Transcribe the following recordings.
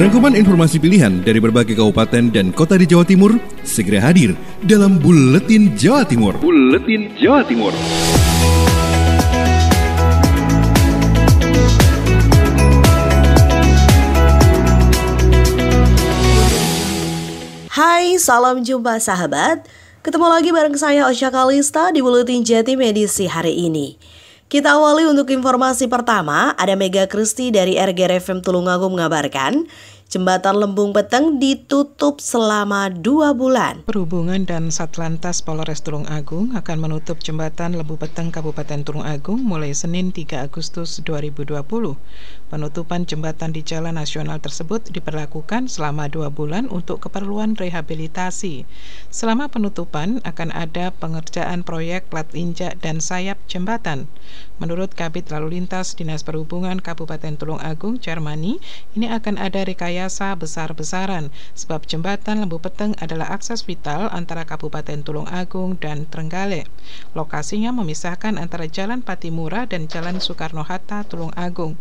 Rangkuman informasi pilihan dari berbagai kabupaten dan kota di Jawa Timur segera hadir dalam Buletin Jawa Timur. Buletin Jawa Timur. Hai, salam jumpa sahabat. Ketemu lagi bareng saya Osha Kalista di Buletin Jati Medisi hari ini. Kita awali untuk informasi pertama, ada Mega Kristi dari RGRFM Tulungagung mengabarkan, Jembatan Lembung Peteng ditutup selama dua bulan. Perhubungan dan Satlantas Polres Tulung Agung akan menutup jembatan Lembung Peteng Kabupaten Tulung Agung mulai Senin 3 Agustus 2020. Penutupan jembatan di jalan nasional tersebut diperlakukan selama dua bulan untuk keperluan rehabilitasi. Selama penutupan akan ada pengerjaan proyek plat injak dan sayap jembatan. Menurut Kabit Lalu Lintas Dinas Perhubungan Kabupaten Tulung Agung, Jermani, ini akan ada rekayasa rekayasa besar-besaran sebab jembatan Lembu Peteng adalah akses vital antara Kabupaten Tulung Agung dan Trenggalek. Lokasinya memisahkan antara Jalan Patimura dan Jalan Soekarno-Hatta Tulung Agung.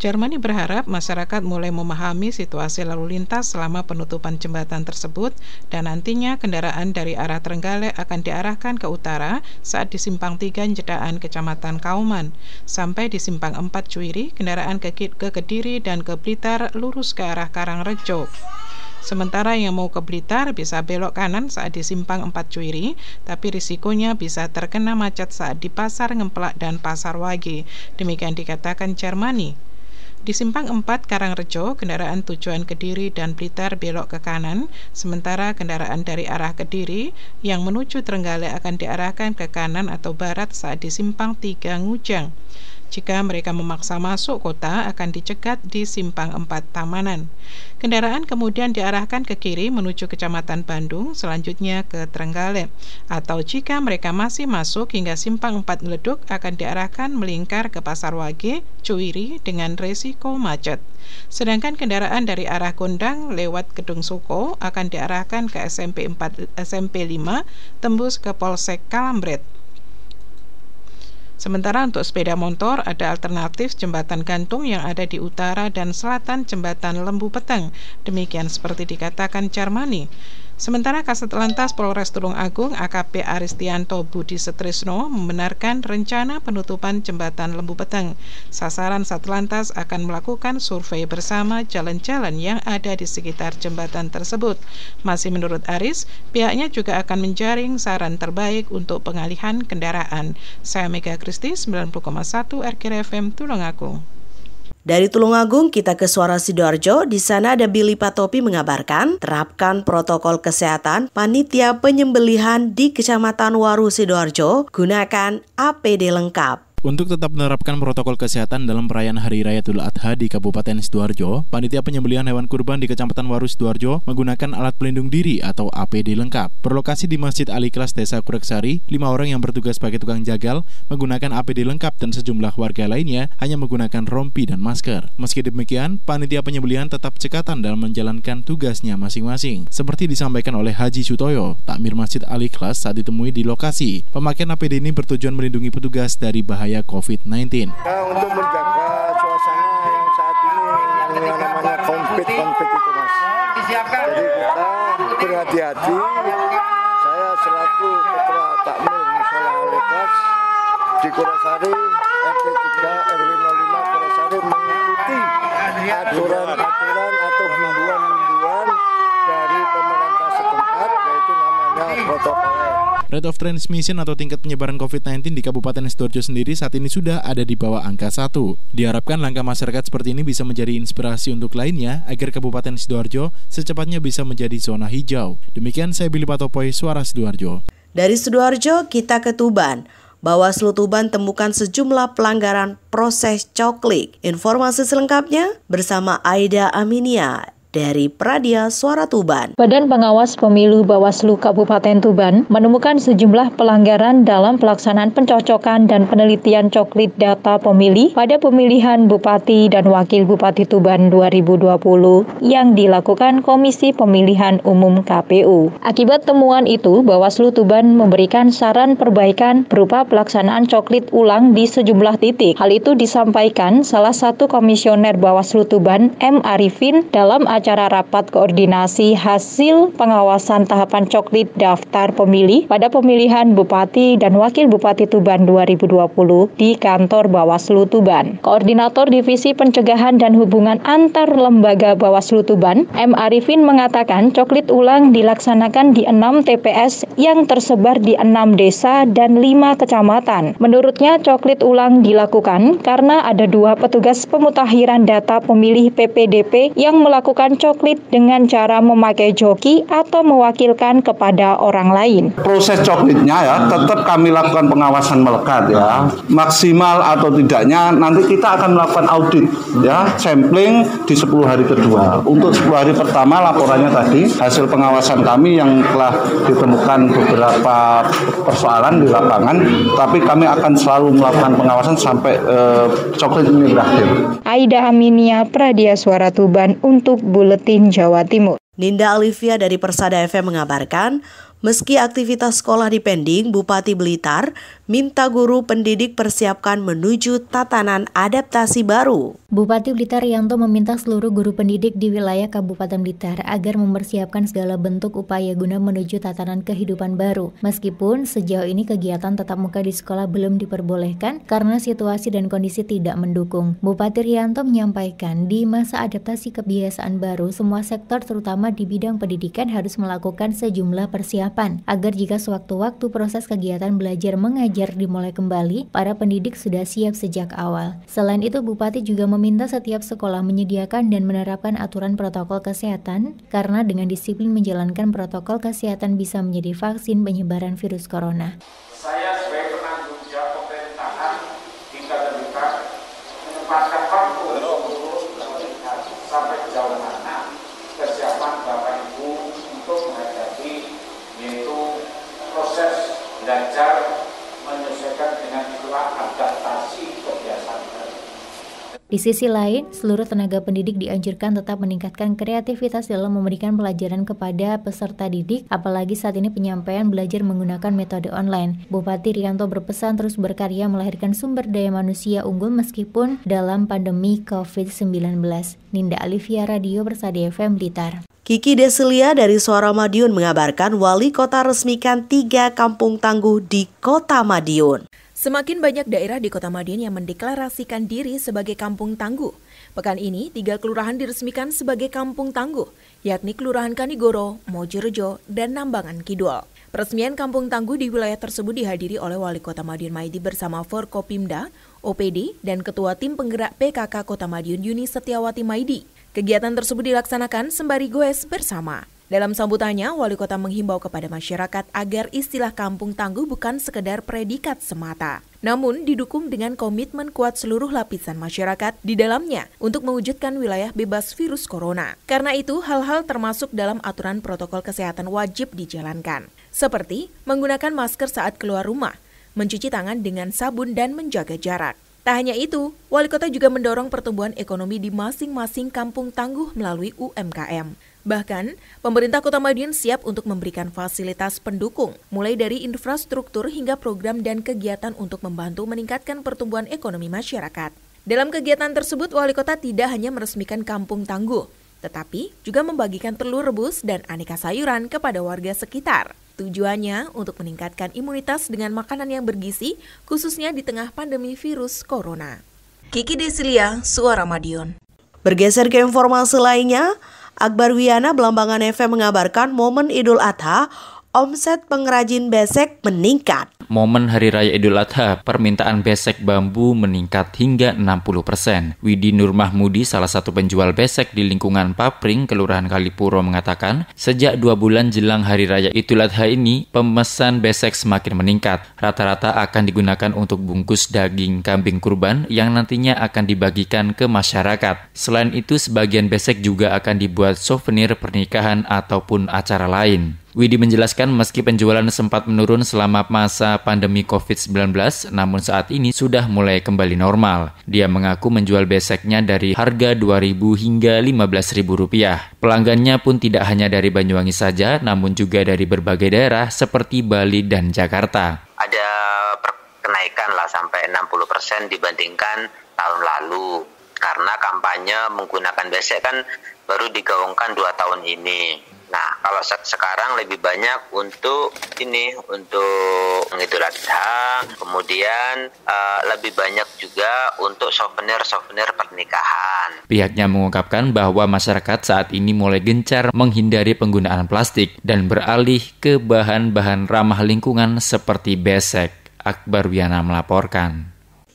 Jermani berharap masyarakat mulai memahami situasi lalu lintas selama penutupan jembatan tersebut dan nantinya kendaraan dari arah Trenggalek akan diarahkan ke utara saat di simpang 3 Jedaan Kecamatan Kauman. Sampai di simpang 4 Cuiri, kendaraan ke, ke Kediri dan ke Blitar lurus ke arah Karangrejo. Sementara yang mau ke Blitar bisa belok kanan saat di simpang 4 Cuiri, tapi risikonya bisa terkena macet saat di pasar Ngemplak dan pasar Wage. Demikian dikatakan Jermani. Di simpang 4 Karangrejo, kendaraan tujuan Kediri dan Blitar belok ke kanan, sementara kendaraan dari arah Kediri yang menuju Trenggalek akan diarahkan ke kanan atau barat saat di simpang 3 Ngujang. Jika mereka memaksa masuk kota, akan dicegat di simpang empat Tamanan. Kendaraan kemudian diarahkan ke kiri menuju Kecamatan Bandung, selanjutnya ke Trenggalek. Atau jika mereka masih masuk hingga simpang empat Leduk, akan diarahkan melingkar ke Pasar Wage, Cuiri dengan resiko macet. Sedangkan kendaraan dari arah Gondang lewat Gedung Suko akan diarahkan ke SMP 4 SMP 5 tembus ke Polsek Kalambret. Sementara untuk sepeda motor ada alternatif jembatan gantung yang ada di utara dan selatan jembatan Lembu Peteng. Demikian seperti dikatakan Jermani. Sementara Kasat Lantas Polres Tulung Agung AKP Aristianto Budi Setrisno membenarkan rencana penutupan jembatan Lembu Peteng. Sasaran Satlantas akan melakukan survei bersama jalan-jalan yang ada di sekitar jembatan tersebut. Masih menurut Aris, pihaknya juga akan menjaring saran terbaik untuk pengalihan kendaraan. Saya Mega Kristi 90,1 RKRFM Tulung Agung. Dari Tulungagung kita ke Suara Sidoarjo, di sana ada Billy Patopi mengabarkan, terapkan protokol kesehatan panitia penyembelihan di Kecamatan Waru Sidoarjo, gunakan APD lengkap. Untuk tetap menerapkan protokol kesehatan dalam perayaan Hari Raya Idul Adha di Kabupaten Sidoarjo, panitia penyembelian hewan kurban di Kecamatan Waru Sidoarjo menggunakan alat pelindung diri atau APD lengkap. Berlokasi di Masjid Ali Kelas Desa Kureksari, lima orang yang bertugas sebagai tukang jagal menggunakan APD lengkap dan sejumlah warga lainnya hanya menggunakan rompi dan masker. Meski demikian, panitia penyembelian tetap cekatan dalam menjalankan tugasnya masing-masing. Seperti disampaikan oleh Haji Sutoyo, takmir Masjid Ali Kelas saat ditemui di lokasi. Pemakaian APD ini bertujuan melindungi petugas dari bahaya bahaya COVID-19. Nah, untuk menjaga suasana yang saat ini yang namanya konflik-konflik itu mas. Jadi kita berhati-hati. Saya selaku ketua takmir musola oleh di Kurasari Rate of transmission atau tingkat penyebaran COVID-19 di Kabupaten Sidoarjo sendiri saat ini sudah ada di bawah angka 1. Diharapkan langkah masyarakat seperti ini bisa menjadi inspirasi untuk lainnya agar Kabupaten Sidoarjo secepatnya bisa menjadi zona hijau. Demikian saya Billy Patopoy, Suara Sidoarjo. Dari Sidoarjo kita ke Tuban. Bawaslu Tuban temukan sejumlah pelanggaran proses coklik. Informasi selengkapnya bersama Aida Aminia, dari Pradia Suara Tuban. Badan Pengawas Pemilu Bawaslu Kabupaten Tuban menemukan sejumlah pelanggaran dalam pelaksanaan pencocokan dan penelitian coklit data pemilih pada pemilihan Bupati dan Wakil Bupati Tuban 2020 yang dilakukan Komisi Pemilihan Umum KPU. Akibat temuan itu, Bawaslu Tuban memberikan saran perbaikan berupa pelaksanaan coklit ulang di sejumlah titik. Hal itu disampaikan salah satu komisioner Bawaslu Tuban, M. Arifin, dalam acara rapat koordinasi hasil pengawasan tahapan coklit daftar pemilih pada pemilihan Bupati dan Wakil Bupati Tuban 2020 di kantor Bawaslu Tuban. Koordinator Divisi Pencegahan dan Hubungan Antar Lembaga Bawaslu Tuban, M. Arifin mengatakan coklit ulang dilaksanakan di 6 TPS yang tersebar di 6 desa dan 5 kecamatan. Menurutnya coklit ulang dilakukan karena ada dua petugas pemutahiran data pemilih PPDP yang melakukan coklit dengan cara memakai joki atau mewakilkan kepada orang lain. Proses coklitnya ya tetap kami lakukan pengawasan melekat ya. Maksimal atau tidaknya nanti kita akan melakukan audit ya, sampling di 10 hari kedua. Untuk 10 hari pertama laporannya tadi hasil pengawasan kami yang telah ditemukan beberapa persoalan di lapangan tapi kami akan selalu melakukan pengawasan sampai eh, coklit ini berakhir. Aida Aminia Pradia Suara Tuban untuk Bu Buletin Jawa Timur. Ninda Alivia dari Persada FM mengabarkan, meski aktivitas sekolah dipending, Bupati Blitar minta guru pendidik persiapkan menuju tatanan adaptasi baru. Bupati Blitar Yanto meminta seluruh guru pendidik di wilayah Kabupaten Blitar agar mempersiapkan segala bentuk upaya guna menuju tatanan kehidupan baru. Meskipun sejauh ini kegiatan tetap muka di sekolah belum diperbolehkan karena situasi dan kondisi tidak mendukung. Bupati Rianto menyampaikan di masa adaptasi kebiasaan baru, semua sektor terutama di bidang pendidikan harus melakukan sejumlah persiapan agar jika sewaktu-waktu proses kegiatan belajar mengajar Belajar dimulai kembali, para pendidik sudah siap sejak awal. Selain itu, Bupati juga meminta setiap sekolah menyediakan dan menerapkan aturan protokol kesehatan, karena dengan disiplin menjalankan protokol kesehatan bisa menjadi vaksin penyebaran virus corona. Saya Di sisi lain, seluruh tenaga pendidik dianjurkan tetap meningkatkan kreativitas dalam memberikan pelajaran kepada peserta didik, apalagi saat ini penyampaian belajar menggunakan metode online. Bupati Rianto berpesan terus berkarya melahirkan sumber daya manusia unggul meskipun dalam pandemi COVID-19. Ninda Alivia Radio Persada FM Blitar. Kiki Desilia dari Suara Madiun mengabarkan wali kota resmikan tiga kampung tangguh di kota Madiun. Semakin banyak daerah di Kota Madiun yang mendeklarasikan diri sebagai kampung tangguh. Pekan ini, tiga kelurahan diresmikan sebagai kampung tangguh, yakni Kelurahan Kanigoro, Mojorejo, dan Nambangan Kidul. Peresmian kampung tangguh di wilayah tersebut dihadiri oleh Wali Kota Madiun Maidi bersama Forkopimda, OPD, dan Ketua Tim Penggerak PKK Kota Madiun Yuni Setiawati Maidi. Kegiatan tersebut dilaksanakan sembari goes bersama. Dalam sambutannya, wali kota menghimbau kepada masyarakat agar istilah kampung tangguh bukan sekedar predikat semata. Namun didukung dengan komitmen kuat seluruh lapisan masyarakat di dalamnya untuk mewujudkan wilayah bebas virus corona. Karena itu, hal-hal termasuk dalam aturan protokol kesehatan wajib dijalankan. Seperti menggunakan masker saat keluar rumah, mencuci tangan dengan sabun dan menjaga jarak. Tak hanya itu, wali kota juga mendorong pertumbuhan ekonomi di masing-masing kampung tangguh melalui UMKM. Bahkan, pemerintah Kota Madiun siap untuk memberikan fasilitas pendukung, mulai dari infrastruktur hingga program dan kegiatan untuk membantu meningkatkan pertumbuhan ekonomi masyarakat. Dalam kegiatan tersebut, wali kota tidak hanya meresmikan kampung tangguh, tetapi juga membagikan telur rebus dan aneka sayuran kepada warga sekitar. Tujuannya untuk meningkatkan imunitas dengan makanan yang bergizi, khususnya di tengah pandemi virus corona. Kiki Desilia, Suara Madiun. Bergeser ke informasi lainnya, Akbar Wiana Belambangan FM mengabarkan momen Idul Adha omset pengrajin besek meningkat. Momen Hari Raya Idul Adha, permintaan besek bambu meningkat hingga 60 persen. Widi Nur Mahmudi, salah satu penjual besek di lingkungan Papring, Kelurahan Kalipuro, mengatakan, sejak dua bulan jelang Hari Raya Idul Adha ini, pemesan besek semakin meningkat. Rata-rata akan digunakan untuk bungkus daging kambing kurban yang nantinya akan dibagikan ke masyarakat. Selain itu, sebagian besek juga akan dibuat souvenir pernikahan ataupun acara lain. Widi menjelaskan meski penjualan sempat menurun selama masa pandemi COVID-19, namun saat ini sudah mulai kembali normal. Dia mengaku menjual beseknya dari harga Rp2.000 hingga Rp15.000. Pelanggannya pun tidak hanya dari Banyuwangi saja, namun juga dari berbagai daerah seperti Bali dan Jakarta. Ada kenaikan lah sampai 60% dibandingkan tahun lalu. Karena kampanye menggunakan besek kan baru digaungkan dua tahun ini Nah, kalau sekarang lebih banyak untuk ini untuk Idul Adha, kemudian uh, lebih banyak juga untuk souvenir-souvenir pernikahan. Pihaknya mengungkapkan bahwa masyarakat saat ini mulai gencar menghindari penggunaan plastik dan beralih ke bahan-bahan ramah lingkungan seperti besek. Akbar Wiana melaporkan.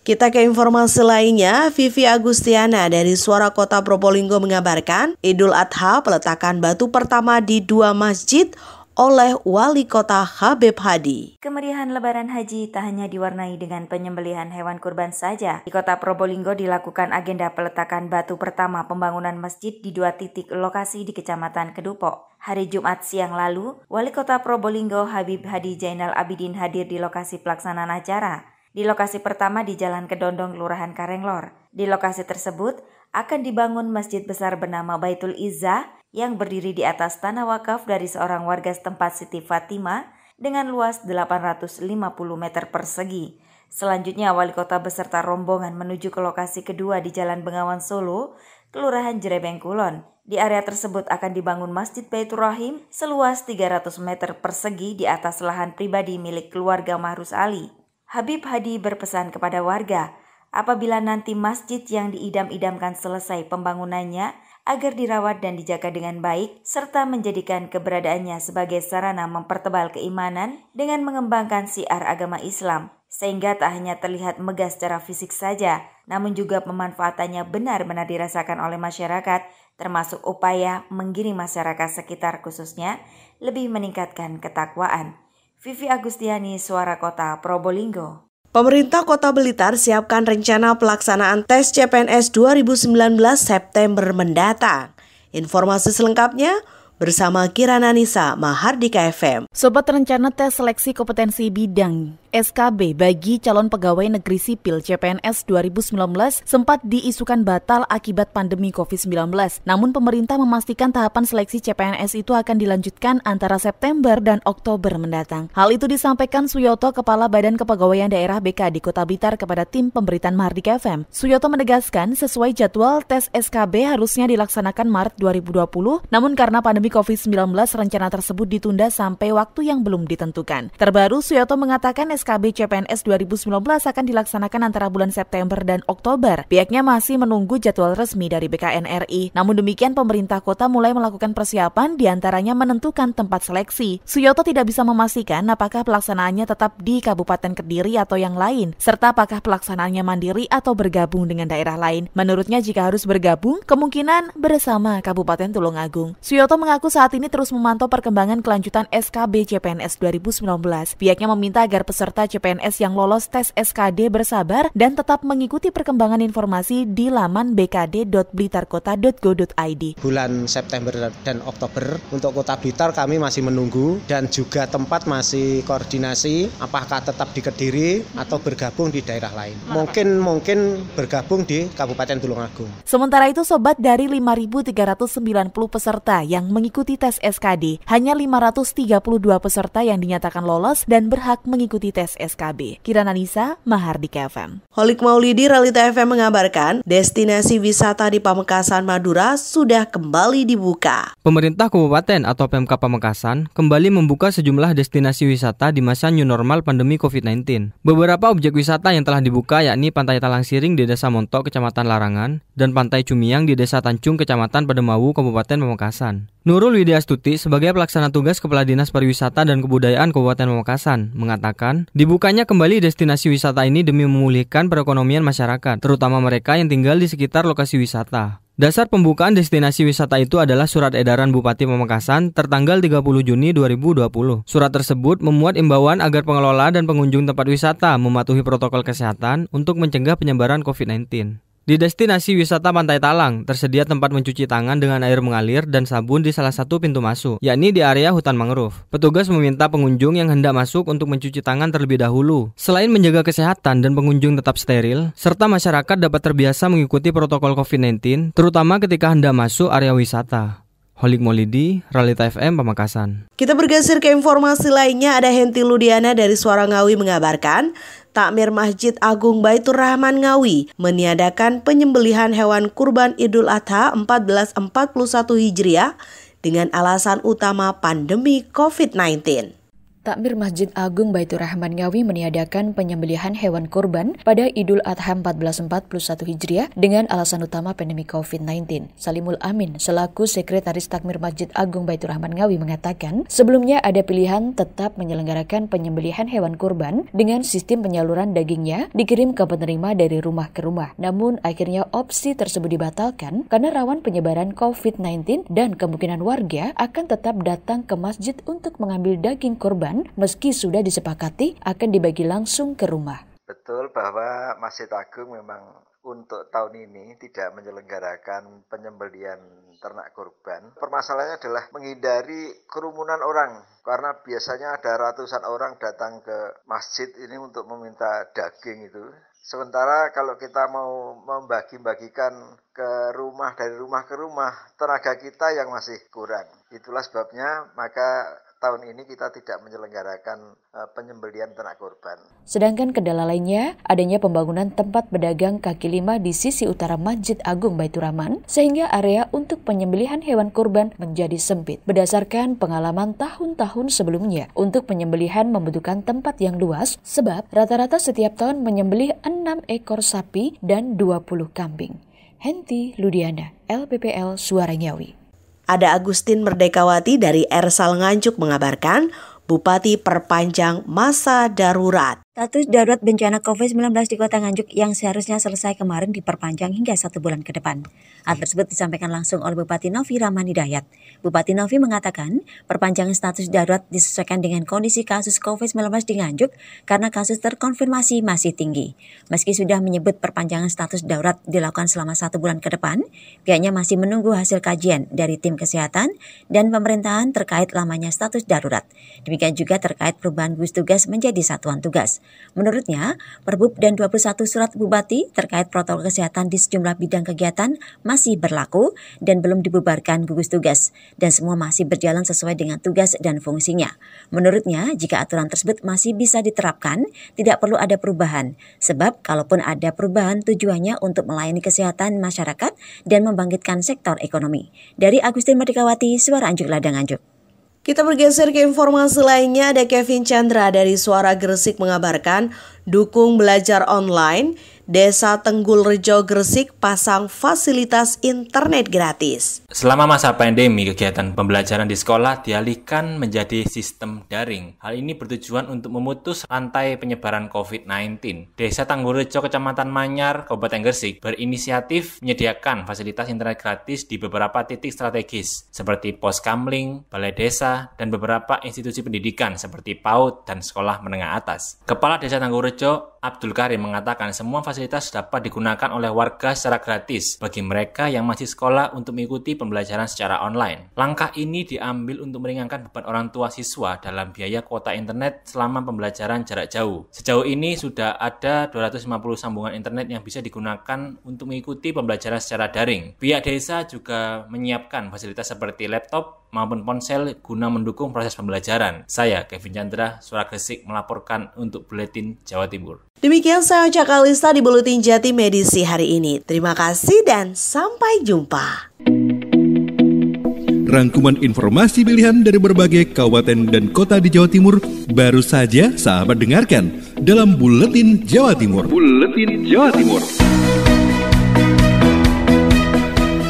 Kita ke informasi lainnya, Vivi Agustiana dari Suara Kota Probolinggo mengabarkan, Idul Adha peletakan batu pertama di dua masjid oleh Wali Kota Habib Hadi. Kemeriahan Lebaran Haji tak hanya diwarnai dengan penyembelihan hewan kurban saja. Di Kota Probolinggo dilakukan agenda peletakan batu pertama pembangunan masjid di dua titik lokasi di Kecamatan Kedupok. Hari Jumat siang lalu, Wali Kota Probolinggo Habib Hadi Jainal Abidin hadir di lokasi pelaksanaan acara. Di lokasi pertama di Jalan Kedondong, Kelurahan Karenglor. Di lokasi tersebut akan dibangun masjid besar bernama Baitul Izzah yang berdiri di atas tanah wakaf dari seorang warga setempat Siti Fatima dengan luas 850 meter persegi. Selanjutnya wali kota beserta rombongan menuju ke lokasi kedua di Jalan Bengawan Solo, Kelurahan Jerebeng Kulon. Di area tersebut akan dibangun Masjid Baitur Rahim seluas 300 meter persegi di atas lahan pribadi milik keluarga Mahrus Ali. Habib Hadi berpesan kepada warga apabila nanti masjid yang diidam-idamkan selesai pembangunannya agar dirawat dan dijaga dengan baik serta menjadikan keberadaannya sebagai sarana mempertebal keimanan dengan mengembangkan siar agama Islam sehingga tak hanya terlihat megah secara fisik saja namun juga pemanfaatannya benar-benar dirasakan oleh masyarakat termasuk upaya menggiring masyarakat sekitar khususnya lebih meningkatkan ketakwaan. Vivi Agustiani, Suara Kota, Probolinggo. Pemerintah Kota Blitar siapkan rencana pelaksanaan tes CPNS 2019 September mendatang. Informasi selengkapnya bersama Kirana Nisa, Mahardika FM. Sobat rencana tes seleksi kompetensi bidang SKB bagi calon pegawai negeri sipil CPNS 2019 sempat diisukan batal akibat pandemi COVID-19. Namun pemerintah memastikan tahapan seleksi CPNS itu akan dilanjutkan antara September dan Oktober mendatang. Hal itu disampaikan Suyoto, Kepala Badan Kepegawaian Daerah BK di Kota Blitar kepada tim pemberitaan Mahardika FM. Suyoto menegaskan sesuai jadwal tes SKB harusnya dilaksanakan Maret 2020, namun karena pandemi COVID-19 rencana tersebut ditunda sampai waktu yang belum ditentukan. Terbaru Suyoto mengatakan SKB CPNS 2019 akan dilaksanakan antara bulan September dan Oktober. Pihaknya masih menunggu jadwal resmi dari BKN RI. Namun demikian, pemerintah kota mulai melakukan persiapan diantaranya menentukan tempat seleksi. Suyoto tidak bisa memastikan apakah pelaksanaannya tetap di Kabupaten Kediri atau yang lain, serta apakah pelaksanaannya mandiri atau bergabung dengan daerah lain. Menurutnya jika harus bergabung, kemungkinan bersama Kabupaten Tulungagung. Suyoto mengaku saat ini terus memantau perkembangan kelanjutan SKB CPNS 2019. Pihaknya meminta agar peserta peserta CPNS yang lolos tes SKD bersabar dan tetap mengikuti perkembangan informasi di laman bkd.blitarkota.go.id. Bulan September dan Oktober untuk Kota Blitar kami masih menunggu dan juga tempat masih koordinasi apakah tetap di Kediri atau bergabung di daerah lain. Mungkin mungkin bergabung di Kabupaten Tulungagung. Sementara itu sobat dari 5.390 peserta yang mengikuti tes SKD, hanya 532 peserta yang dinyatakan lolos dan berhak mengikuti tes SKB. Kirana Nisa, Mahardika FM. Holik Maulidi Realita FM mengabarkan, destinasi wisata di Pamekasan, Madura sudah kembali dibuka. Pemerintah Kabupaten atau PMK Pamekasan kembali membuka sejumlah destinasi wisata di masa new normal pandemi COVID-19. Beberapa objek wisata yang telah dibuka yakni Pantai Talang Siring di Desa Montok, Kecamatan Larangan, dan Pantai Cumiang di Desa Tanjung, Kecamatan Pademawu, Kabupaten Pamekasan. Nurul Widya Stuti sebagai pelaksana tugas Kepala Dinas Pariwisata dan Kebudayaan Kabupaten Pamekasan mengatakan dibukanya kembali destinasi wisata ini demi memulihkan perekonomian masyarakat, terutama mereka yang tinggal di sekitar lokasi wisata. Dasar pembukaan destinasi wisata itu adalah surat edaran Bupati Pemekasan, tertanggal 30 Juni 2020. Surat tersebut memuat imbauan agar pengelola dan pengunjung tempat wisata mematuhi protokol kesehatan untuk mencegah penyebaran COVID-19. Di destinasi wisata Pantai Talang, tersedia tempat mencuci tangan dengan air mengalir dan sabun di salah satu pintu masuk, yakni di area hutan mangrove. Petugas meminta pengunjung yang hendak masuk untuk mencuci tangan terlebih dahulu. Selain menjaga kesehatan dan pengunjung tetap steril, serta masyarakat dapat terbiasa mengikuti protokol COVID-19, terutama ketika hendak masuk area wisata. Holik Molidi, Ralita FM Pamekasan. Kita bergeser ke informasi lainnya, ada Henti Ludiana dari Suara Ngawi mengabarkan, Takmir Masjid Agung Baitur Rahman Ngawi meniadakan penyembelihan hewan kurban Idul Adha 1441 Hijriah dengan alasan utama pandemi COVID-19. Takmir Masjid Agung Baitur Rahman Ngawi meniadakan penyembelihan hewan kurban pada Idul Adha 1441 Hijriah dengan alasan utama pandemi COVID-19. Salimul Amin, selaku Sekretaris Takmir Masjid Agung Baitur Rahman Ngawi mengatakan, sebelumnya ada pilihan tetap menyelenggarakan penyembelihan hewan kurban dengan sistem penyaluran dagingnya dikirim ke penerima dari rumah ke rumah. Namun akhirnya opsi tersebut dibatalkan karena rawan penyebaran COVID-19 dan kemungkinan warga akan tetap datang ke masjid untuk mengambil daging kurban meski sudah disepakati akan dibagi langsung ke rumah. Betul bahwa Masjid Agung memang untuk tahun ini tidak menyelenggarakan penyembelian ternak kurban. Permasalahannya adalah menghindari kerumunan orang karena biasanya ada ratusan orang datang ke masjid ini untuk meminta daging itu. Sementara kalau kita mau membagi-bagikan ke rumah dari rumah ke rumah, tenaga kita yang masih kurang. Itulah sebabnya maka tahun ini kita tidak menyelenggarakan eh, penyembelian ternak kurban. Sedangkan kendala lainnya adanya pembangunan tempat pedagang kaki lima di sisi utara Masjid Agung Baituraman sehingga area untuk penyembelihan hewan kurban menjadi sempit. Berdasarkan pengalaman tahun-tahun sebelumnya, untuk penyembelihan membutuhkan tempat yang luas sebab rata-rata setiap tahun menyembelih enam ekor sapi dan 20 kambing. Henti Ludiana, LPPL Suara Nyawi. Ada Agustin Merdekawati dari Ersal Nganjuk mengabarkan, Bupati perpanjang masa darurat. Status darurat bencana COVID-19 di Kota Nganjuk yang seharusnya selesai kemarin diperpanjang hingga satu bulan ke depan. Hal tersebut disampaikan langsung oleh Bupati Novi Ramani Dayat. Bupati Novi mengatakan, perpanjangan status darurat disesuaikan dengan kondisi kasus COVID-19 di Nganjuk karena kasus terkonfirmasi masih tinggi. Meski sudah menyebut perpanjangan status darurat dilakukan selama satu bulan ke depan, pihaknya masih menunggu hasil kajian dari tim kesehatan dan pemerintahan terkait lamanya status darurat. Demikian juga terkait perubahan gugus tugas menjadi satuan tugas. Menurutnya, Perbup dan 21 surat bupati terkait protokol kesehatan di sejumlah bidang kegiatan masih berlaku dan belum dibubarkan gugus tugas dan semua masih berjalan sesuai dengan tugas dan fungsinya. Menurutnya, jika aturan tersebut masih bisa diterapkan, tidak perlu ada perubahan sebab kalaupun ada perubahan tujuannya untuk melayani kesehatan masyarakat dan membangkitkan sektor ekonomi. Dari Agustin Merdekawati, Suara Anjuk Ladang Anjuk. Kita bergeser ke informasi lainnya ada Kevin Chandra dari Suara Gresik mengabarkan dukung belajar online Desa Tenggul Rejo Gresik pasang fasilitas internet gratis. Selama masa pandemi, kegiatan pembelajaran di sekolah dialihkan menjadi sistem daring. Hal ini bertujuan untuk memutus rantai penyebaran COVID-19. Desa Tenggul Rejo, Kecamatan Manyar, Kabupaten Gresik berinisiatif menyediakan fasilitas internet gratis di beberapa titik strategis seperti pos kamling, balai desa, dan beberapa institusi pendidikan seperti PAUD dan sekolah menengah atas. Kepala Desa Tenggul Rejo, Abdul Karim mengatakan semua fasilitas fasilitas dapat digunakan oleh warga secara gratis bagi mereka yang masih sekolah untuk mengikuti pembelajaran secara online. Langkah ini diambil untuk meringankan beban orang tua siswa dalam biaya kuota internet selama pembelajaran jarak jauh. Sejauh ini sudah ada 250 sambungan internet yang bisa digunakan untuk mengikuti pembelajaran secara daring. Pihak desa juga menyiapkan fasilitas seperti laptop, maupun ponsel guna mendukung proses pembelajaran. Saya Kevin Chandra, Suara Gresik melaporkan untuk Buletin Jawa Timur. Demikian saya Cakalista di Buletin Jati Medisi hari ini. Terima kasih dan sampai jumpa. Rangkuman informasi pilihan dari berbagai kabupaten dan kota di Jawa Timur baru saja sahabat dengarkan dalam Buletin Jawa Timur. Buletin Jawa Timur.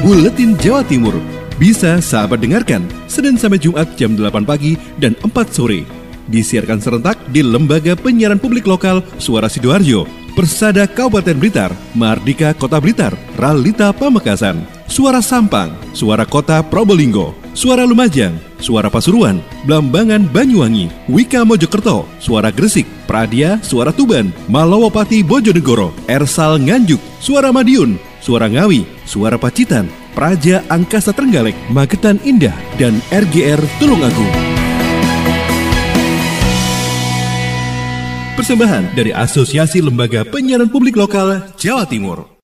Buletin Jawa Timur bisa sahabat dengarkan Senin sampai Jumat jam 8 pagi dan 4 sore. Disiarkan serentak di Lembaga Penyiaran Publik Lokal Suara Sidoarjo, Persada Kabupaten Blitar, Mardika Kota Blitar, Ralita Pamekasan, Suara Sampang, Suara Kota Probolinggo, Suara Lumajang, Suara Pasuruan, Blambangan Banyuwangi, Wika Mojokerto, Suara Gresik, Pradia, Suara Tuban, Malawapati Bojonegoro, Ersal Nganjuk, Suara Madiun, Suara Ngawi, Suara Pacitan, Praja Angkasa Trenggalek, Magetan Indah, dan RGR Tulungagung. Persembahan dari Asosiasi Lembaga Penyiaran Publik Lokal Jawa Timur.